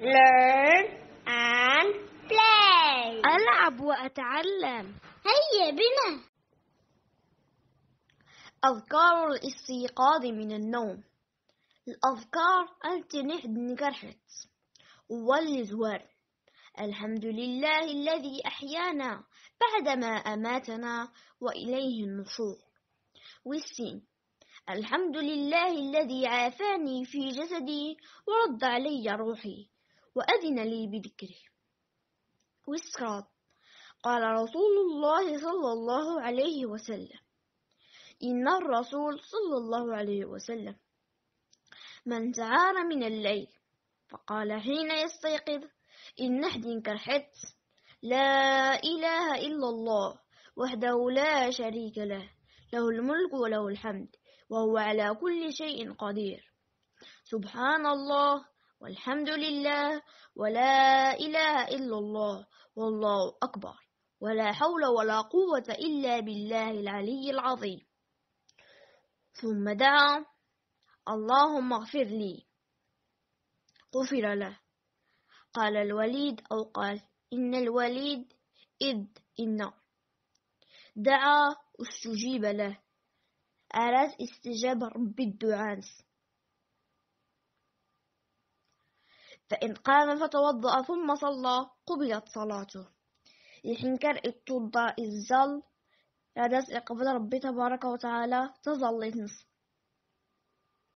learn and play ألعب وأتعلم هيا بنا أذكار الاستيقاظ من النوم الأذكار أنت نكرحت والزوار. الحمد لله الذي أحيانا بعدما أماتنا وإليه النشور والسين الحمد لله الذي عافاني في جسدي ورد علي روحي وأذن لي بذكره والصراط قال رسول الله صلى الله عليه وسلم إن الرسول صلى الله عليه وسلم من تعار من الليل فقال حين يستيقظ إن نحد كرحت لا إله إلا الله وحده لا شريك له له الملك وله الحمد وهو على كل شيء قدير سبحان الله والحمد لله ولا إله إلا الله والله أكبر ولا حول ولا قوة إلا بالله العلي العظيم ثم دعا اللهم اغفر لي غفر له قال الوليد أو قال إن الوليد إذ إن دعا استجيب له أراد استجاب رب الدعاء فإن قام فتوضأ ثم صلى قبلت صلاته يحنكر التوضا الزل لدى قبل ربي تبارك وتعالى تظل نصف